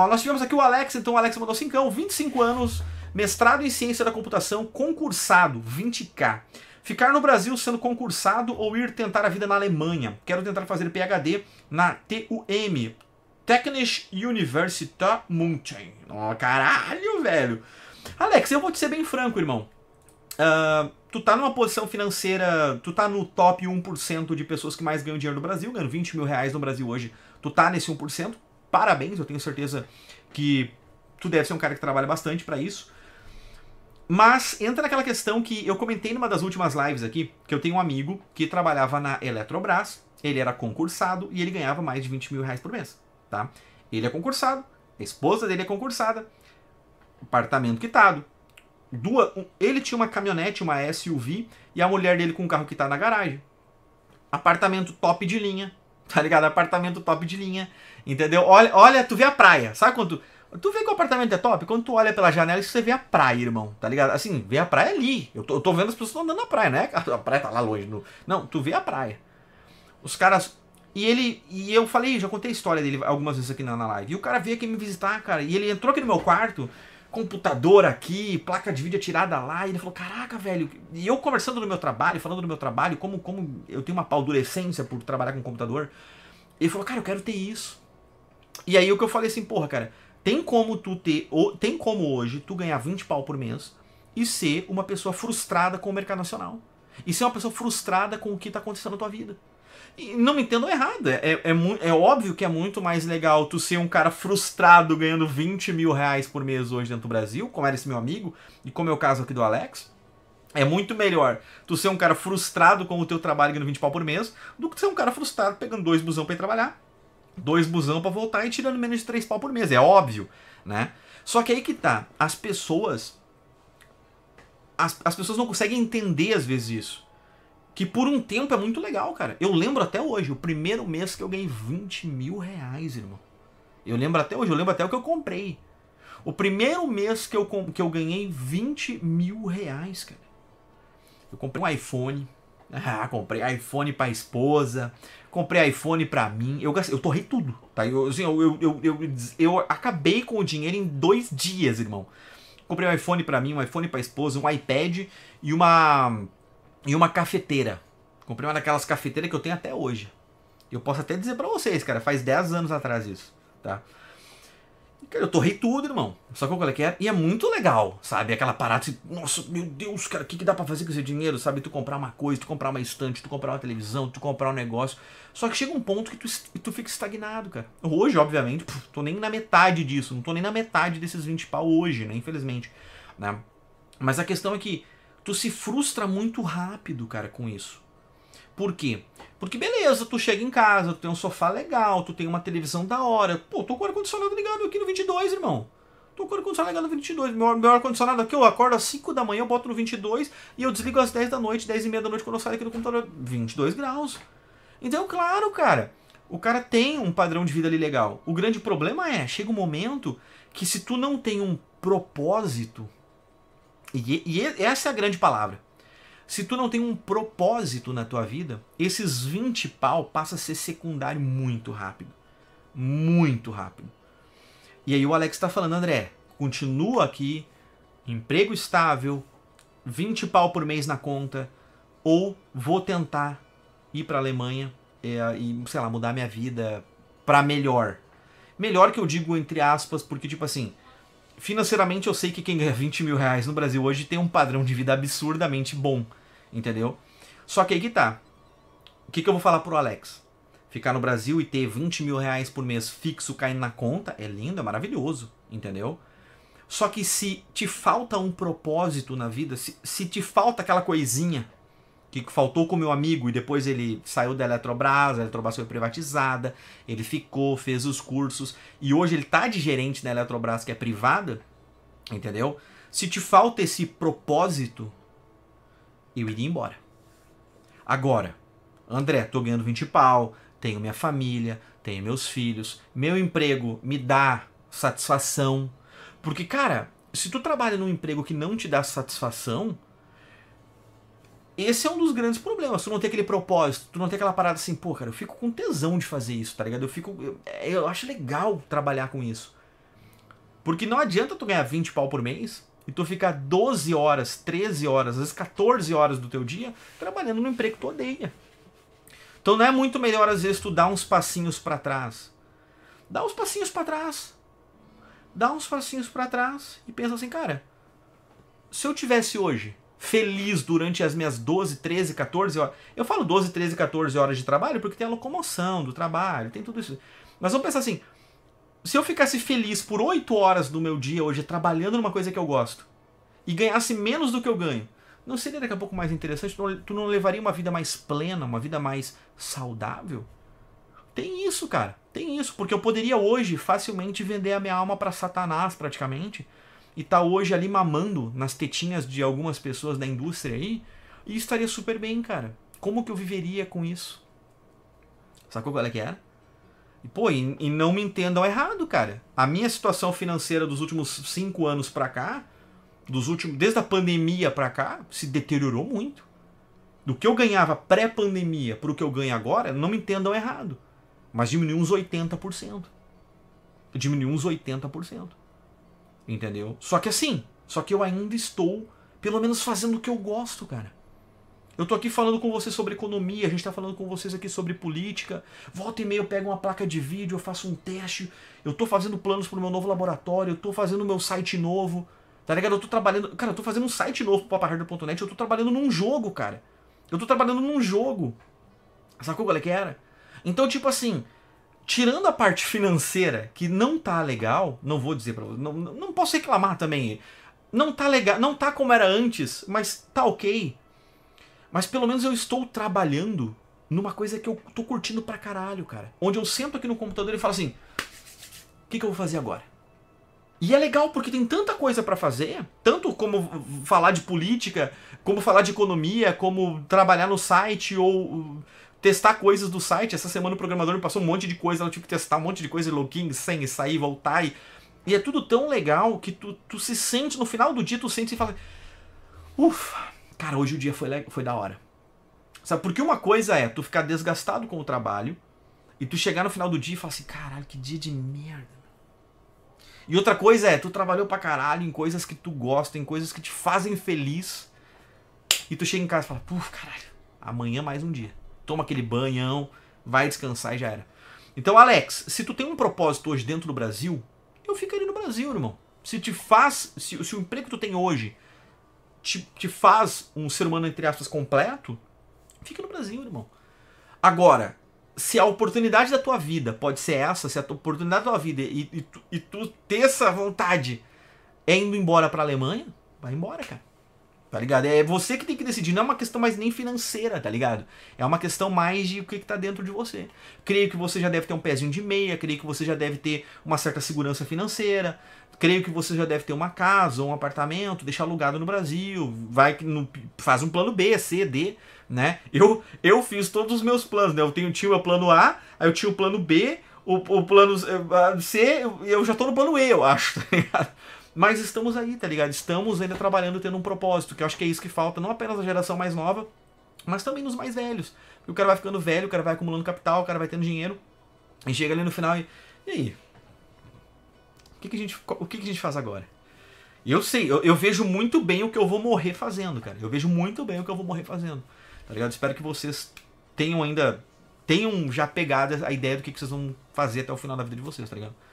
Ó, nós tivemos aqui o Alex, então o Alex mandou 5, 25 anos, mestrado em ciência da computação, concursado, 20k. Ficar no Brasil sendo concursado ou ir tentar a vida na Alemanha. Quero tentar fazer PhD na TUM, Technische Universität München. Oh, caralho, velho. Alex, eu vou te ser bem franco, irmão. Uh, tu tá numa posição financeira, tu tá no top 1% de pessoas que mais ganham dinheiro no Brasil, ganhando 20 mil reais no Brasil hoje. Tu tá nesse 1%, parabéns, eu tenho certeza que tu deve ser um cara que trabalha bastante para isso. Mas entra naquela questão que eu comentei numa das últimas lives aqui, que eu tenho um amigo que trabalhava na Eletrobras, ele era concursado e ele ganhava mais de 20 mil reais por mês, tá? Ele é concursado, a esposa dele é concursada, apartamento quitado. Duas, ele tinha uma caminhonete, uma SUV, e a mulher dele com um carro que tá na garagem. Apartamento top de linha, tá ligado? Apartamento top de linha, entendeu? Olha, olha tu vê a praia, sabe quando... Tu, tu vê que o apartamento é top? Quando tu olha pela janela, você vê a praia, irmão, tá ligado? Assim, vê a praia ali. Eu tô, eu tô vendo as pessoas andando na praia, né? A praia tá lá longe. No... Não, tu vê a praia. Os caras e ele. E eu falei, já contei a história dele algumas vezes aqui na, na live. E o cara veio aqui me visitar, cara. E ele entrou aqui no meu quarto computador aqui, placa de vídeo tirada lá. E ele falou: Caraca, velho. E eu conversando no meu trabalho, falando do meu trabalho, como, como eu tenho uma paldurecência por trabalhar com computador. Ele falou: Cara, eu quero ter isso. E aí o que eu falei assim: Porra, cara, tem como tu ter. Tem como hoje tu ganhar 20 pau por mês e ser uma pessoa frustrada com o mercado nacional. E ser uma pessoa frustrada com o que está acontecendo na tua vida. E não me entendam errado, é, é, é, é óbvio que é muito mais legal tu ser um cara frustrado ganhando 20 mil reais por mês hoje dentro do Brasil, como era esse meu amigo, e como é o caso aqui do Alex. É muito melhor tu ser um cara frustrado com o teu trabalho ganhando 20 pau por mês, do que ser um cara frustrado pegando dois busão para ir trabalhar, dois busão para voltar e tirando menos de 3 pau por mês, é óbvio, né? Só que aí que tá, as pessoas as, as pessoas não conseguem entender às vezes isso. Que por um tempo é muito legal, cara. Eu lembro até hoje, o primeiro mês que eu ganhei 20 mil reais, irmão. Eu lembro até hoje, eu lembro até o que eu comprei. O primeiro mês que eu, que eu ganhei 20 mil reais, cara. Eu comprei um iPhone. Ah, comprei iPhone pra esposa. Comprei iPhone pra mim. Eu gastei, eu torrei tudo, tá? Eu, assim, eu, eu, eu, eu, acabei com o dinheiro em dois dias, irmão. Comprei um iPhone pra mim, um iPhone pra esposa, um iPad e uma e uma cafeteira. Comprei uma daquelas cafeteiras que eu tenho até hoje. Eu posso até dizer para vocês, cara, faz 10 anos atrás isso, tá? Cara, eu torrei tudo, irmão. Só é que eu que era. E é muito legal, sabe? Aquela parada assim, nossa, meu Deus, cara, o que, que dá pra fazer com esse dinheiro, sabe? Tu comprar uma coisa, tu comprar uma estante, tu comprar uma televisão, tu comprar um negócio. Só que chega um ponto que tu, tu fica estagnado, cara. Hoje, obviamente, puf, tô nem na metade disso, não tô nem na metade desses 20 pau hoje, né? Infelizmente, né? Mas a questão é que Tu se frustra muito rápido, cara, com isso. Por quê? Porque beleza, tu chega em casa, tu tem um sofá legal, tu tem uma televisão da hora. Pô, tô com o ar-condicionado ligado aqui no 22, irmão. Tô com o ar-condicionado ligado no 22. Meu, meu ar-condicionado aqui, eu acordo às 5 da manhã, eu boto no 22 e eu desligo às 10 da noite, 10 e meia da noite quando eu saio aqui do computador. 22 graus. Então, claro, cara, o cara tem um padrão de vida ali legal. O grande problema é, chega um momento que se tu não tem um propósito e, e essa é a grande palavra. Se tu não tem um propósito na tua vida, esses 20 pau passa a ser secundário muito rápido. Muito rápido. E aí o Alex está falando, André, continua aqui, emprego estável, 20 pau por mês na conta, ou vou tentar ir para a Alemanha é, e, sei lá, mudar minha vida para melhor. Melhor que eu digo entre aspas, porque, tipo assim, financeiramente eu sei que quem ganha 20 mil reais no Brasil hoje tem um padrão de vida absurdamente bom, entendeu? Só que aí que tá. O que, que eu vou falar pro Alex? Ficar no Brasil e ter 20 mil reais por mês fixo caindo na conta é lindo, é maravilhoso, entendeu? Só que se te falta um propósito na vida, se, se te falta aquela coisinha que faltou com meu amigo e depois ele saiu da Eletrobras, a Eletrobras foi privatizada, ele ficou, fez os cursos e hoje ele tá de gerente na Eletrobras que é privada, entendeu? Se te falta esse propósito, eu iria embora. Agora, André, tô ganhando 20 pau, tenho minha família, tenho meus filhos, meu emprego me dá satisfação. Porque, cara, se tu trabalha num emprego que não te dá satisfação, esse é um dos grandes problemas. Tu não tem aquele propósito, tu não tem aquela parada assim, pô, cara, eu fico com tesão de fazer isso, tá ligado? Eu fico. Eu, é, eu acho legal trabalhar com isso. Porque não adianta tu ganhar 20 pau por mês e tu ficar 12 horas, 13 horas, às vezes 14 horas do teu dia trabalhando num emprego que tu odeia. Então não é muito melhor às vezes tu dar uns passinhos para trás. Dá uns passinhos para trás. Dá uns passinhos para trás e pensa assim, cara, se eu tivesse hoje feliz durante as minhas 12, 13, 14 horas. Eu falo 12, 13, 14 horas de trabalho porque tem a locomoção do trabalho, tem tudo isso. Mas vamos pensar assim: se eu ficasse feliz por 8 horas do meu dia hoje trabalhando numa coisa que eu gosto e ganhasse menos do que eu ganho, não seria daqui a pouco mais interessante? Tu não levaria uma vida mais plena, uma vida mais saudável? Tem isso, cara. Tem isso, porque eu poderia hoje facilmente vender a minha alma para Satanás, praticamente, e tá hoje ali mamando nas tetinhas de algumas pessoas da indústria aí, e estaria super bem, cara. Como que eu viveria com isso? Sacou qual é que era? E, pô, e, e não me entendam errado, cara. A minha situação financeira dos últimos cinco anos pra cá, dos últimos, desde a pandemia pra cá, se deteriorou muito. Do que eu ganhava pré-pandemia pro que eu ganho agora, não me entendam errado. Mas diminuiu uns 80%. Diminuiu uns 80%. Entendeu? Só que assim, só que eu ainda estou, pelo menos, fazendo o que eu gosto, cara. Eu tô aqui falando com vocês sobre economia, a gente tá falando com vocês aqui sobre política. Volta e meia eu pego uma placa de vídeo, eu faço um teste, eu tô fazendo planos pro meu novo laboratório, eu tô fazendo meu site novo. Tá ligado? Eu tô trabalhando. Cara, eu tô fazendo um site novo pro papaharder.net, eu tô trabalhando num jogo, cara. Eu tô trabalhando num jogo. Sacou qual é que era? Então, tipo assim, tirando a parte financeira, que não tá legal, não vou dizer para você, não, não posso reclamar também. Não tá legal, não tá como era antes, mas tá ok. Mas pelo menos eu estou trabalhando numa coisa que eu tô curtindo pra caralho, cara. Onde eu sento aqui no computador e falo assim: o que, que eu vou fazer agora? E é legal porque tem tanta coisa para fazer, tanto como falar de política, como falar de economia, como trabalhar no site ou testar coisas do site. Essa semana o programador me passou um monte de coisa, ela tive que testar um monte de coisa, login, senha, sair, voltar. E, e é tudo tão legal que tu, tu se sente, no final do dia, tu sente e fala: Ufa, cara, hoje o dia foi, foi da hora. Sabe? Porque uma coisa é tu ficar desgastado com o trabalho e tu chegar no final do dia e falar assim: caralho, que dia de merda. E outra coisa é, tu trabalhou pra caralho em coisas que tu gosta, em coisas que te fazem feliz. E tu chega em casa e fala, puf, caralho, amanhã mais um dia toma aquele banhão, vai descansar e já era. Então, Alex, se tu tem um propósito hoje dentro do Brasil, eu ficaria no Brasil, irmão. Se te faz, se, se o emprego que tu tem hoje te, te faz um ser humano, entre aspas, completo, fica no Brasil, irmão. Agora, se a oportunidade da tua vida pode ser essa, se a oportunidade da tua vida e, e, tu, e tu ter essa vontade é indo embora pra Alemanha, vai embora, cara. Tá ligado? É você que tem que decidir. Não é uma questão mais nem financeira, tá ligado? É uma questão mais de o que, que tá dentro de você. Creio que você já deve ter um pezinho de meia, creio que você já deve ter uma certa segurança financeira, creio que você já deve ter uma casa ou um apartamento, deixar alugado no Brasil, vai que faz um plano B, C, D, né? Eu, eu fiz todos os meus planos, né? Eu tenho, tinha é o plano A, aí eu tinha o plano B, o, o plano eh, C, eu já tô no plano E, eu acho, tá ligado? Mas estamos aí, tá ligado? Estamos ainda trabalhando, tendo um propósito, que eu acho que é isso que falta, não apenas na geração mais nova, mas também nos mais velhos. Porque o cara vai ficando velho, o cara vai acumulando capital, o cara vai tendo dinheiro, e chega ali no final e. E aí? O que, que, a, gente, o que, que a gente faz agora? E eu sei, eu, eu vejo muito bem o que eu vou morrer fazendo, cara. Eu vejo muito bem o que eu vou morrer fazendo. Tá ligado? Espero que vocês tenham ainda. tenham já pegado a ideia do que, que vocês vão fazer até o final da vida de vocês, tá ligado?